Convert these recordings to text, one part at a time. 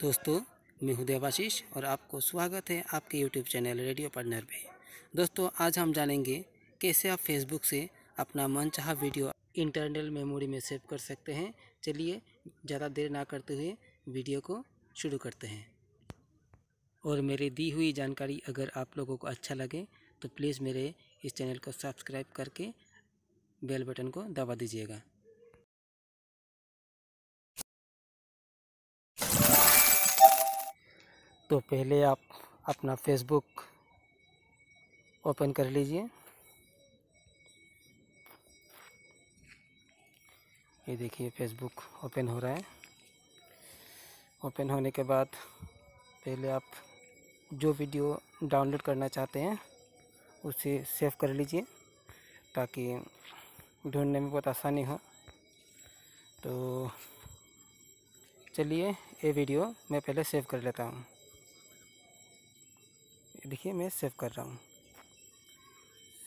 दोस्तों मैं हूं देवाशीष और आपको स्वागत है आपके यूट्यूब चैनल रेडियो पार्टनर पे दोस्तों आज हम जानेंगे कैसे आप फेसबुक से अपना मनचाहा वीडियो इंटरनल मेमोरी में सेव कर सकते हैं चलिए ज़्यादा देर ना करते हुए वीडियो को शुरू करते हैं और मेरी दी हुई जानकारी अगर आप लोगों को अच्छा लगे तो प्लीज़ मेरे इस चैनल को सब्सक्राइब करके बेल बटन को दबा दीजिएगा तो पहले आप अपना फेसबुक ओपन कर लीजिए ये देखिए फेसबुक ओपन हो रहा है ओपन होने के बाद पहले आप जो वीडियो डाउनलोड करना चाहते हैं उसे सेव कर लीजिए ताकि ढूंढने में बहुत आसानी हो तो चलिए ये वीडियो मैं पहले सेव कर लेता हूँ देखिए मैं सेव कर रहा हूँ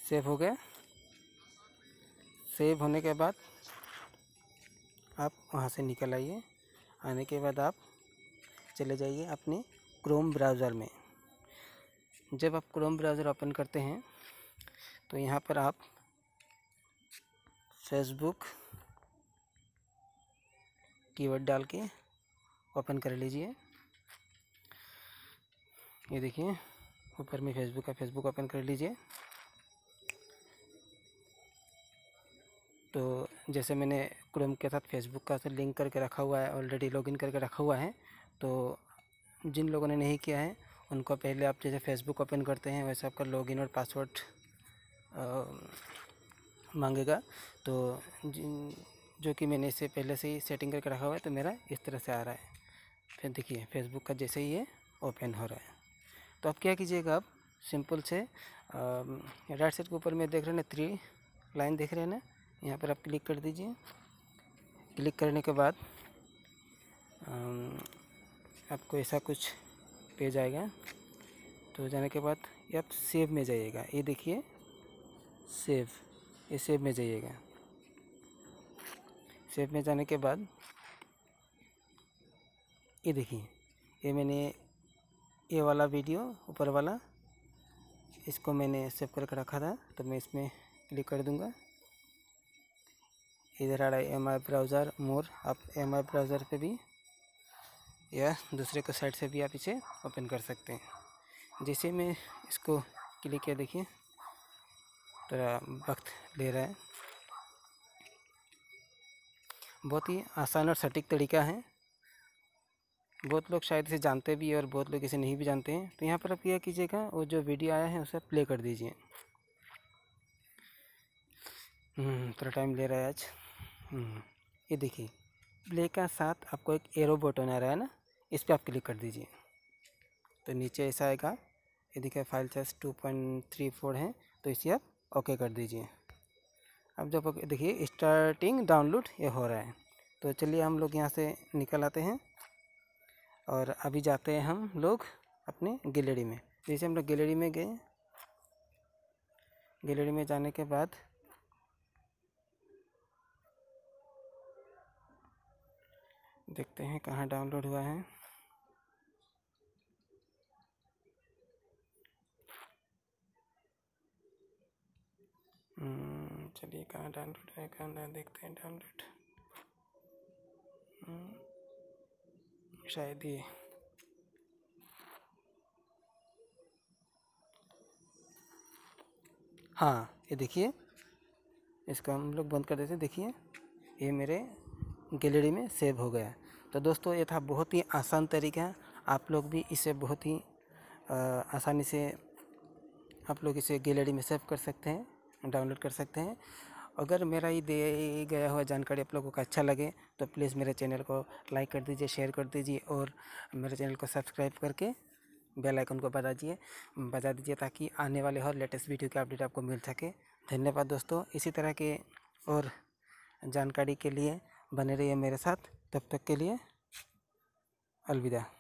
सेव हो गया सेव होने के बाद आप वहाँ से निकल आइए आने के बाद आप चले जाइए अपने क्रोम ब्राउज़र में जब आप क्रोम ब्राउज़र ओपन करते हैं तो यहाँ पर आप फेसबुक कीवर्ड डाल के ओपन कर लीजिए ये देखिए ऊपर में फेसबुक का फेसबुक ओपन कर लीजिए तो जैसे मैंने क्रोम के साथ फेसबुक का तो लिंक करके रखा हुआ है ऑलरेडी लॉगिन करके रखा हुआ है तो जिन लोगों ने नहीं किया है उनको पहले आप जैसे फेसबुक ओपन करते हैं वैसे आपका लॉगिन और पासवर्ड मांगेगा तो जो कि मैंने इसे पहले से ही सेटिंग करके रखा हुआ है तो मेरा इस तरह से आ रहा है फिर देखिए फेसबुक का जैसे ही ये ओपन हो रहा है तो आप क्या कीजिएगा आप सिंपल से राइट साइड के ऊपर में देख रहे ना थ्री लाइन देख रहे ना यहाँ पर आप क्लिक कर दीजिए क्लिक करने के बाद आपको ऐसा कुछ पेज आएगा तो जाने के बाद ये आप सेव में जाइएगा ये देखिए सेव ये सेव में जाइएगा सेव में जाने के बाद ये देखिए ये मैंने ये वाला वीडियो ऊपर वाला इसको मैंने सेव करके रखा था तो मैं इसमें क्लिक कर दूंगा इधर आ रहा है एम आई ब्राउज़र मोर आप एम आई ब्राउज़र पे भी या दूसरे के साइड से भी आप इसे ओपन कर सकते हैं जैसे मैं इसको क्लिक किया देखिए थोड़ा वक्त ले रहा है बहुत ही आसान और सटीक तरीका है बहुत लोग शायद इसे जानते भी है और बहुत लोग इसे नहीं भी जानते हैं तो यहाँ पर आप क्या कीजिएगा वो जो वीडियो आया है उसे प्ले कर दीजिए हम्म, थोड़ा टाइम ले रहा है आज हम्म, ये देखिए प्ले का साथ आपको एक एरो बटन आ रहा है ना इस पर आप क्लिक कर दीजिए तो नीचे ऐसा आएगा ये देखिए file size two point three four है तो इसे आप ओके कर दीजिए अब जब देखिए स्टार्टिंग डाउनलोड ये हो रहा है तो चलिए हम लोग यहाँ से निकल आते हैं और अभी जाते हैं हम लोग अपने गैलरी में जैसे हम लोग गैलरी में गए गैलरी में जाने के बाद देखते हैं कहाँ डाउनलोड हुआ है हम्म, चलिए कहाँ डाउनलोड है कहाँ देखते हैं डाउनलोड हम्म। शायद ये हाँ ये देखिए इसका हम लोग बंद कर देते हैं देखिए ये मेरे गैलरी में सेव हो गया तो दोस्तों ये था बहुत ही आसान तरीका आप लोग भी इसे बहुत ही आसानी से आप लोग इसे गैलरी में सेव कर सकते हैं डाउनलोड कर सकते हैं अगर मेरा ये दिए गया हुआ जानकारी आप लोगों को अच्छा लगे तो प्लीज़ मेरे चैनल को लाइक कर दीजिए शेयर कर दीजिए और मेरे चैनल को सब्सक्राइब करके बेल आइकन को बजा दीजिए बजा दीजिए ताकि आने वाले हर लेटेस्ट वीडियो की अपडेट आपको मिल सके धन्यवाद दोस्तों इसी तरह के और जानकारी के लिए बने रहिए मेरे साथ तब तक के लिए अलविदा